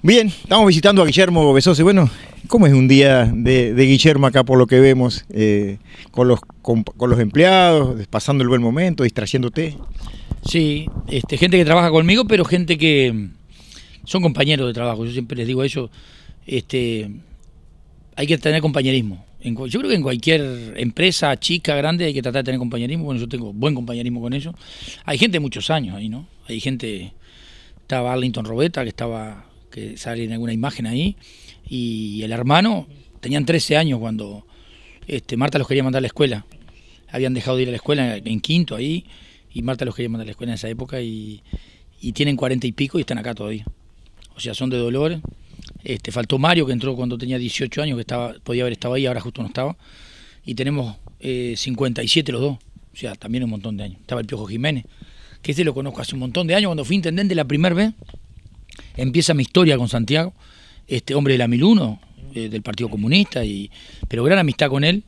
Bien, estamos visitando a Guillermo Y Bueno, ¿cómo es un día de, Guillermo acá por lo que vemos? Eh, con, los, con, los empleados, pasando el buen momento, distrayéndote. Sí, este, gente que trabaja conmigo, pero gente que mm, son compañeros de trabajo. Yo siempre les digo a ellos, este, hay que tener compañerismo. yo creo que en cualquier empresa chica, grande, hay que tratar de tener compañerismo. Bueno, yo tengo buen compañerismo con ellos. Hay gente de muchos años ahí, ¿no? Hay gente, estaba Arlington Robeta, que estaba que sale en alguna imagen ahí, y el hermano, tenían 13 años cuando este, Marta los quería mandar a la escuela. Habían dejado de ir a la escuela en quinto ahí, y Marta los quería mandar a la escuela en esa época, y, tienen 40 y pico y están acá todavía. O sea, son de dolor. Este, faltó Mario, que entró cuando tenía 18 años, que estaba, podía haber estado ahí, ahora justo no estaba. Y tenemos 57 eh, los dos, o sea, también un montón de años. Estaba el Piojo Jiménez, que ese lo conozco hace un montón de años, cuando fui intendente la primera vez, empieza mi historia con Santiago, este hombre de la 1001, eh, del Partido Comunista, y, pero gran amistad con él,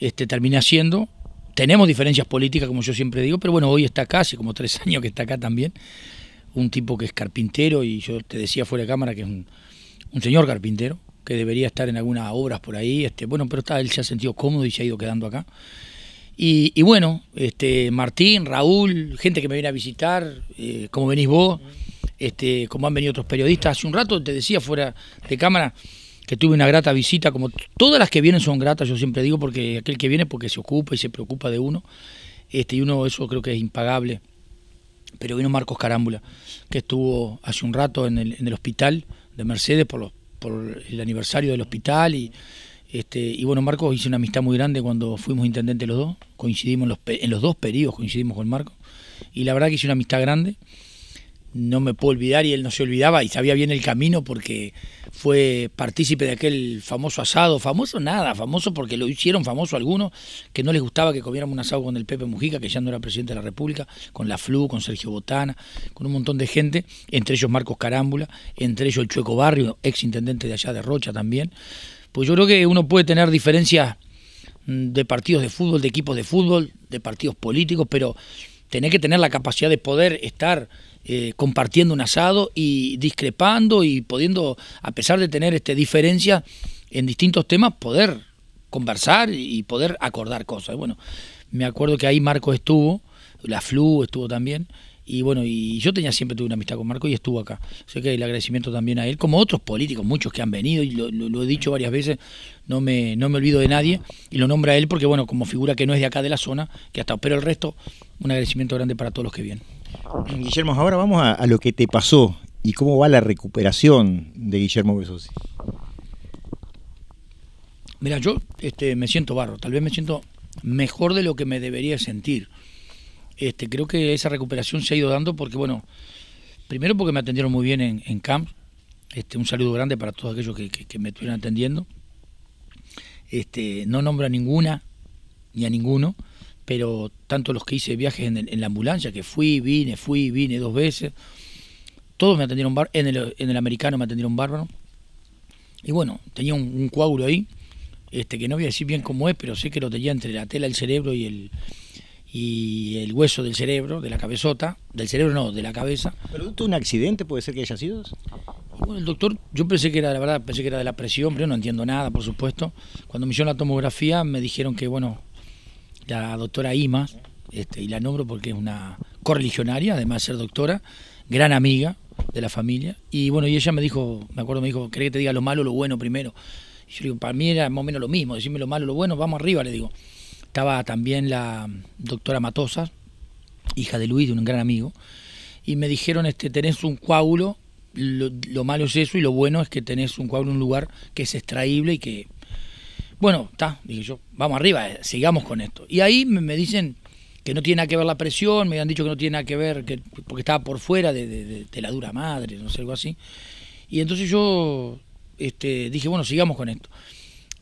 este, terminé siendo. Tenemos diferencias políticas, como yo siempre digo, pero bueno, hoy está acá, hace como tres años que está acá también. Un tipo que es carpintero, y yo te decía fuera de cámara que es un, un señor carpintero, que debería estar en algunas obras por ahí, este, bueno, pero está, él se ha sentido cómodo y se ha ido quedando acá. Y, bueno, este, Martín, Raúl, gente que me viene a visitar, eh, como venís vos. Este, como han venido otros periodistas. Hace un rato te decía fuera de cámara que tuve una grata visita, como todas las que vienen son gratas, yo siempre digo, porque aquel que viene porque se ocupa y se preocupa de uno, este, y uno eso creo que es impagable. Pero vino Marcos Carámbula, que estuvo hace un rato en el, hospital de Mercedes por, por el aniversario del hospital y, este, y bueno, Marcos hizo una amistad muy grande cuando fuimos intendentes los dos, coincidimos en los, dos periodos, coincidimos con Marcos, y la verdad que hice una amistad grande no me puedo olvidar y él no se olvidaba y sabía bien el camino porque fue partícipe de aquel famoso asado, famoso nada, famoso porque lo hicieron famoso algunos que no les gustaba que comiéramos un asado con el Pepe Mujica, que ya no era presidente de la República, con la Flu, con Sergio Botana, con un montón de gente, entre ellos Marcos Carámbula, entre ellos el Chueco Barrio, ex intendente de allá de Rocha también. Pues yo creo que uno puede tener diferencias mm, de partidos de fútbol, de equipos de fútbol, de partidos políticos, pero tenés que tener la capacidad de poder estar eh, compartiendo un asado y discrepando y pudiendo, a pesar de tener este, diferencias en distintos temas, poder conversar y poder acordar cosas. Bueno, me acuerdo que ahí Marco estuvo, la Flu estuvo también, y bueno, y yo tenía siempre tuve una amistad con Marco y estuvo acá. sé que el agradecimiento también a él, como otros políticos, muchos que han venido, y lo, he dicho varias veces, no me, no me olvido de nadie, y lo nombra él porque, bueno, como figura que no es de acá de la zona, que hasta, pero el resto, un agradecimiento grande para todos los que vienen. Guillermo, ahora vamos a, lo que te pasó y cómo va la recuperación de Guillermo Besosi. Mira, yo este, me siento barro, tal vez me siento mejor de lo que me debería sentir. Este, creo que esa recuperación se ha ido dando porque, bueno, primero porque me atendieron muy bien en, camp. Este, un saludo grande para todos aquellos que, me estuvieron atendiendo. Este, no nombro a ninguna ni a ninguno pero tanto los que hice viajes en, la ambulancia, que fui, vine, fui, vine dos veces, todos me atendieron en el, en el americano me atendieron bárbaro. Y bueno, tenía un, un, coágulo ahí, este que no voy a decir bien cómo es, pero sé que lo tenía entre la tela del cerebro y el y el hueso del cerebro, de la cabezota, del cerebro no, de la cabeza. pero de un accidente puede ser que haya sido? bueno, el doctor, yo pensé que era, la verdad, pensé que era de la presión, pero no entiendo nada, por supuesto. Cuando me hicieron la tomografía me dijeron que, bueno, la doctora Imas, este, y la nombro porque es una correligionaria, además de ser doctora, gran amiga de la familia. Y bueno, y ella me dijo, me acuerdo, me dijo, cree que te diga lo malo o lo bueno primero? Y yo digo, para mí era más o menos lo mismo, decirme lo malo o lo bueno, vamos arriba, le digo. Estaba también la doctora Matosas, hija de Luis, de un gran amigo, y me dijeron, este, tenés un coágulo, lo, lo malo es eso y lo bueno es que tenés un coágulo en un lugar que es extraíble y que bueno, está, dije yo, vamos arriba, eh, sigamos con esto. Y ahí me, dicen que no tiene nada que ver la presión, me han dicho que no tiene nada que ver, que, porque estaba por fuera de, la dura madre, no sé, algo así. Y entonces yo este, dije, bueno, sigamos con esto.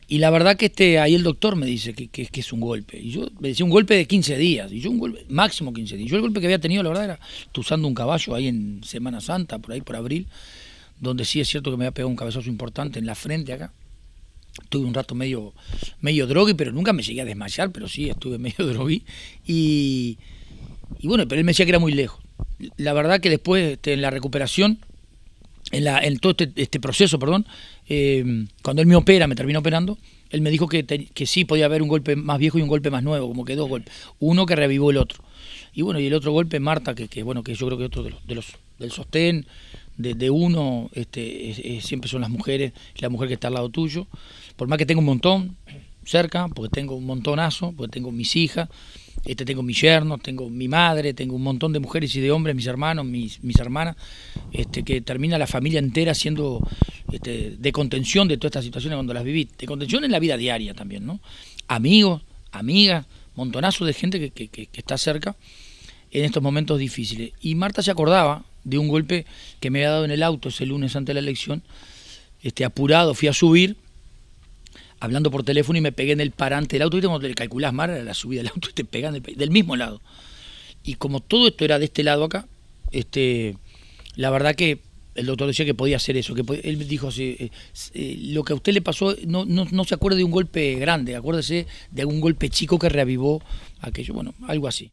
Y la verdad que este, ahí el doctor me dice que, que, es un golpe. Y yo me decía un golpe de 15 días. Y yo un golpe, máximo 15 días. Yo el golpe que había tenido, la verdad, era usando un caballo ahí en Semana Santa, por ahí, por abril, donde sí es cierto que me había pegado un cabezazo importante en la frente acá. Estuve un rato medio, medio drogui, pero nunca me llegué a desmayar, pero sí, estuve medio drogui. Y, bueno, pero él me decía que era muy lejos. La verdad que después, este, en la recuperación, en, la, en todo este, este proceso, perdón, em, cuando él me opera, me terminó operando, él me dijo que, sí podía haber un golpe más viejo y un golpe más nuevo, como que dos golpes. Uno que revivó el otro. Y bueno, y el otro golpe, Marta, que, que bueno, que yo creo que otro de los del sostén, de, uno este, siempre son las mujeres, la mujer que está al lado tuyo. Por más que tengo un montón cerca, porque tengo un montonazo, porque tengo mis hijas, este, tengo mis yernos, tengo mi madre, tengo un montón de mujeres y de hombres, mis hermanos, mis, mis hermanas, este, que termina la familia entera siendo este, de contención de todas estas situaciones cuando las viví, de contención en la vida diaria también, ¿no? Amigos, amigas, montonazo de gente que está cerca en estos momentos difíciles. Y Marta se acordaba, de un golpe que me había dado en el auto ese lunes antes de la elección. Este, apurado, fui a subir, hablando por teléfono y me pegué en el parante del auto. y cuando te calculás mal la subida del auto y te pegan del, mismo lado? Y como todo esto era de este lado acá, este, la verdad que el doctor decía que podía hacer eso. que Él dijo, así, eh, eh, lo que a usted le pasó, no, no, no se acuerde de un golpe grande, acuérdese de algún golpe chico que reavivó aquello. Bueno, algo así.